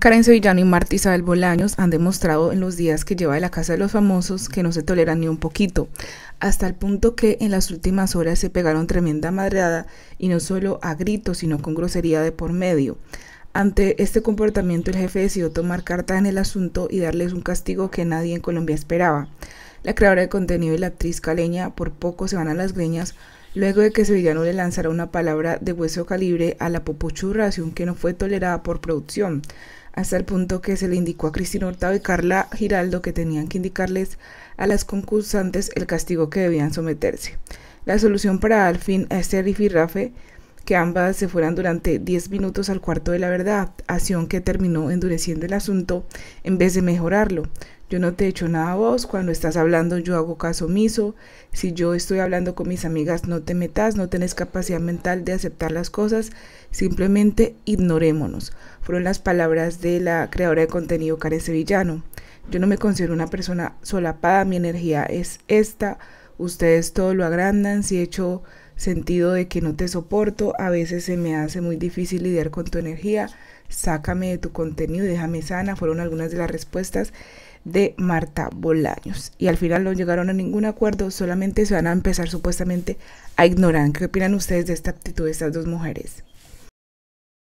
Karen Sevillano y Marta Isabel Bolaños han demostrado en los días que lleva de la Casa de los Famosos que no se toleran ni un poquito, hasta el punto que en las últimas horas se pegaron tremenda madreada y no solo a gritos, sino con grosería de por medio. Ante este comportamiento el jefe decidió tomar carta en el asunto y darles un castigo que nadie en Colombia esperaba. La creadora de contenido y la actriz caleña por poco se van a las greñas luego de que Sevillano le lanzara una palabra de hueso calibre a la popuchurración que no fue tolerada por producción hasta el punto que se le indicó a Cristina Hurtado y Carla Giraldo que tenían que indicarles a las concursantes el castigo que debían someterse. La solución para al fin a este que ambas se fueran durante 10 minutos al cuarto de la verdad, acción que terminó endureciendo el asunto en vez de mejorarlo. Yo no te he hecho nada a vos, cuando estás hablando yo hago caso omiso, si yo estoy hablando con mis amigas no te metas, no tenés capacidad mental de aceptar las cosas, simplemente ignorémonos. Fueron las palabras de la creadora de contenido Karen Sevillano. Yo no me considero una persona solapada, mi energía es esta, ustedes todo lo agrandan, si he hecho sentido de que no te soporto, a veces se me hace muy difícil lidiar con tu energía, sácame de tu contenido y déjame sana, fueron algunas de las respuestas de Marta Bolaños. Y al final no llegaron a ningún acuerdo, solamente se van a empezar supuestamente a ignorar. ¿Qué opinan ustedes de esta actitud de estas dos mujeres?